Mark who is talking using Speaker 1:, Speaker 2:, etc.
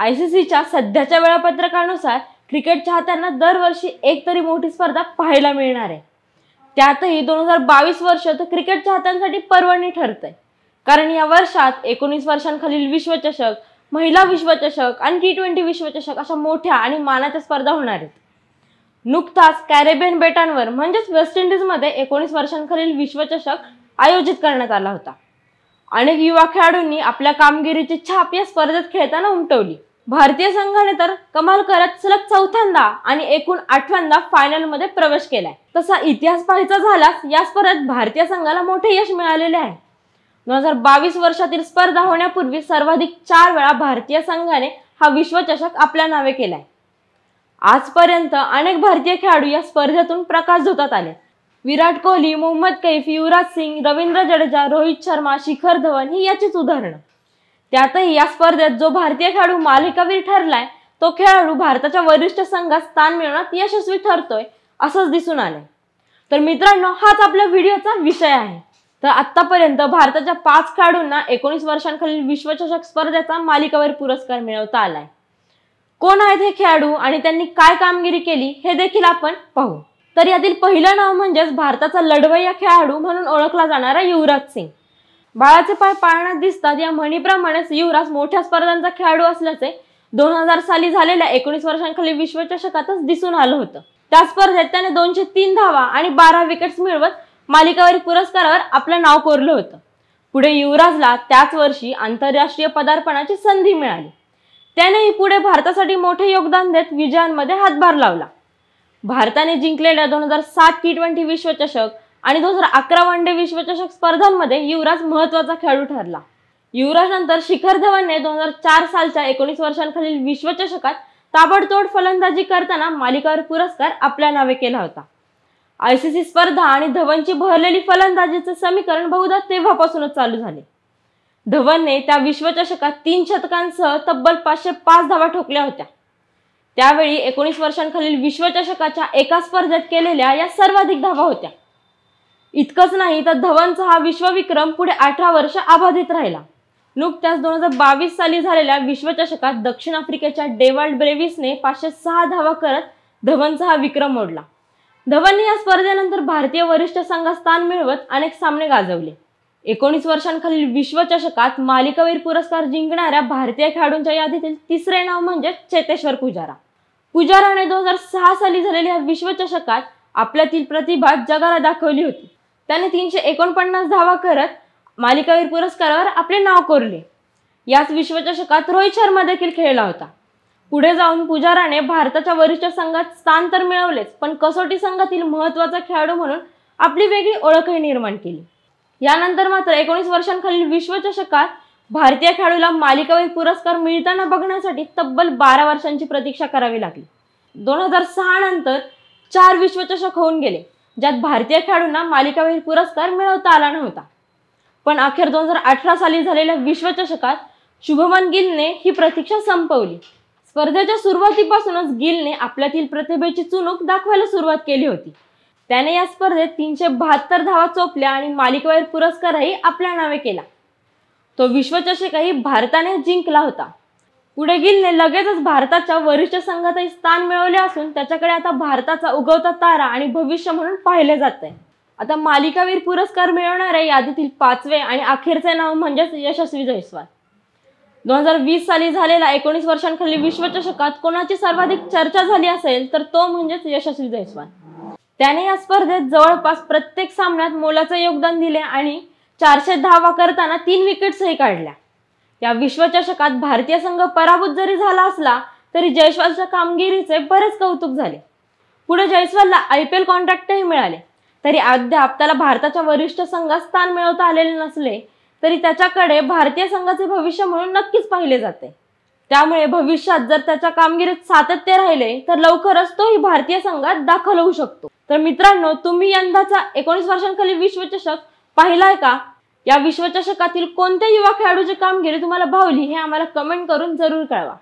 Speaker 1: सीच्या सध्याच्या वेळापत्रकानुसार क्रिकेट चाहत्यांना दरवर्षी एक तरी मोठी स्पर्धा पाहायला मिळणार आहे त्यातही दोन हजार बावीस वर्ष तर क्रिकेट चाहत्यांसाठी पर्वणी ठरतंय कारण या वर्षात एकोणीस वर्षांखालील विश्वचषक महिला विश्वचषक आणि टी ट्वेंटी विश्वचषक अशा मोठ्या आणि मानाच्या स्पर्धा होणार आहेत नुकताच कॅरेबियन बेटांवर म्हणजेच वेस्ट इंडिजमध्ये एकोणीस वर्षांखालील विश्वचषक आयोजित करण्यात आला होता अनेक युवा खेळाडूंनी आपल्या कामगिरीची छाप या स्पर्धेत खेळताना उमटवली भारतीय संघाने तर कमाल करत सलग चौथ्यांदा आणि एकूण आठव्यांदा फायनलमध्ये प्रवेश केलाय तसा इतिहास पाहायचा झालास या स्पर्धेत भारतीय संघाला मोठे यश मिळालेले आहे दोन हजार बावीस वर्षातील स्पर्धा होण्यापूर्वी सर्वाधिक चार वेळा भारतीय संघाने हा विश्वचषक आपल्या नावे केलाय आजपर्यंत अनेक भारतीय खेळाडू या स्पर्धेतून प्रकाश झोतात आले विराट कोहली मोहम्मद कैफ युवराज सिंग रवींद्र जडेजा रोहित शर्मा शिखर धवन ही याचीच उदाहरणं त्यातही या स्पर्धेत जो भारतीय खेळाडू मालिकावीर ठरलाय तो खेळाडू भारताच्या वरिष्ठ संघात स्थान मिळवण्यात यशस्वी ठरतोय असंच दिसून आलंय तर मित्रांनो हाच आपल्या व्हिडिओचा विषय आहे तर आतापर्यंत भारताच्या पाच खेळाडूंना एकोणीस वर्षांखालील विश्वचषक स्पर्धेचा मालिकावीर पुरस्कार मिळवता आलाय कोण आहेत हे खेळाडू आणि त्यांनी काय कामगिरी केली हे देखील आपण पाहू तर यातील पहिलं नाव म्हणजेच भारताचा लढवय्या खेळाडू म्हणून ओळखला जाणारा युवराज सिंग बाळाचे पाय पाळण्यात दिसतात या म्हणीप्रमाणेच युवराज मोठ्या स्पर्धांचा खेळाडू असल्याचे दोन हजार साली झालेल्या एकोणीस वर्षांखाली विश्वचषकातच दिसून आलं होतं त्या स्पर्धेत त्याने दोनशे तीन धावा आणि बारा विकेट्स मिळवत मालिकावारी पुरस्कारावर आपलं नाव कोरलं होतं पुढे युवराजला त्याच वर्षी आंतरराष्ट्रीय पदार्पणाची संधी मिळाली त्यानेही पुढे भारतासाठी मोठे योगदान देत विजयांमध्ये हातभार लावला भारताने जिंकलेल्या दोन हजार सात टी ट्वेंटी विश्वचषक आणि दोन हजार अकरा वन डे विश्वचषक स्पर्धांमध्ये युवराज महत्वाचा खेळाडू ठरला युवराज नंतर शिखर धवनने दोन हजार चार सालच्या एकोणीस वर्षांखालील विश्वचषकात ताबडतोड फलंदाजी करताना मालिकावर पुरस्कार आपल्या नावे केला होता आयसीसी स्पर्धा आणि धवनची भरलेली फलंदाजीचं समीकरण बहुधा तेव्हापासूनच चालू झाले धवनने त्या विश्वचषकात तीन शतकांसह तब्बल पाचशे पाच धावा ठोकल्या होत्या त्यावेळी एकोणीस वर्षांखालील विश्वचषकाच्या एका स्पर्धेत केलेल्या या सर्वाधिक धावा होत्या इतकंच नाही तर धवनचा हा विश्वविक्रम पुढे अठरा वर्ष अबाधित राहिला नुकत्याच दोन हजार बावीस साली झालेल्या विश्वचषकात दक्षिण आफ्रिकेच्या डेवाल्ड ब्रेविसने पाचशे सहा धावा करत धवनचा हा विक्रम मोडला धवनने या स्पर्धेनंतर भारतीय वरिष्ठ संघात स्थान मिळवत अनेक सामने गाजवले एकोणीस वर्षांखालील विश्वचषकात मालिकावीर पुरस्कार जिंकणाऱ्या भारतीय खेळाडूंच्या यादीतील तिसरे नाव म्हणजे चेतेश्वर पुजारा पुजाराने दोन हजार सहा साली झालेल्या विश्वचषकात आपल्यातील प्रतिभा जगाला दाखवली होती त्याने तीनशे एकोणपन्नास धावा करत मालिकावीर पुरस्कारावर आपले नाव कोरले याच विश्वचषकात रोहित शर्मा देखील खेळला होता पुढे जाऊन पुजाराने भारताच्या वरिष्ठ संघात स्थान तर मिळवलेच पण कसोटी संघातील महत्वाचा खेळाडू म्हणून आपली वेगळी ओळखही निर्माण केली यानंतर मात्र एकोणीस वर्षांखालील विश्वचषकात भारतीय खेळाडूला मालिकावीर पुरस्कार मिळताना बघण्यासाठी तब्बल बारा वर्षांची प्रतीक्षा करावी लागली दोन हजार सहा नंतर चार विश्वचषक होऊन गेले ज्यात भारतीय खेळाडूंना मालिकावीर पुरस्कार मिळवता आला नव्हता पण अखेर दोन हजार अठरा साली झालेल्या विश्वचषकात शुभमन गिलने ही प्रतीक्षा संपवली स्पर्धेच्या सुरुवातीपासूनच गिलने आपल्यातील प्रतिभेची चुणूक दाखवायला सुरुवात केली होती त्याने या स्पर्धेत तीनशे बहात्तर धावा चोपल्या आणि मालिकावीर पुरस्कारही आपल्या नावे केला तो विश्वचषकही भारताने जिंकला होता पुढे गिलने लगेचच भारताच्या वरिष्ठ संघातही स्थान मिळवले असून त्याच्याकडे आता भारताचा उगवता तारा आणि भविष्य म्हणून पाहिले जात आहे आता मालिकावीर पुरस्कार मिळवणारे यादीतील पाचवे आणि अखेरचे नाव म्हणजेच यशस्वी जयस्वाल दोन हजार वीस साली झालेला एकोणीस वर्षांखाली विश्वचषकात कोणाची सर्वाधिक चर्चा झाली असेल तर तो म्हणजेच यशस्वी जयस्वाल त्याने या स्पर्धेत जवळपास प्रत्येक सामन्यात मोलाचे योगदान दिले आणि चारशे धावा करताना तीन विकेट्सही काढल्या या विश्वचषकात भारतीय संघ पराभूत जरी झाला असला तरी जयस्वालच्या कामगिरीचे बरेच कौतुक झाले पुढे जयस्वालला आय पी एल कॉन्ट्रॅक्टही मिळाले तरी अद्याप त्याला भारताच्या वरिष्ठ संघात स्थान मिळवता आलेले नसले तरी त्याच्याकडे भारतीय संघाचे भविष्य म्हणून नक्कीच पाहिले जाते त्यामुळे भविष्यात जर त्याच्या कामगिरीत सातत्य राहिले तर लवकरच तोही भारतीय संघात दाखल होऊ शकतो तर मित्रांनो तुम्ही यंदाचा एकोणीस वर्षांखाली विश्वचषक पाहिलाय का या विश्वचषकातील कोणत्या युवा खेळाडूची कामगिरी तुम्हाला भावली हे आम्हाला कमेंट करून जरूर कळवा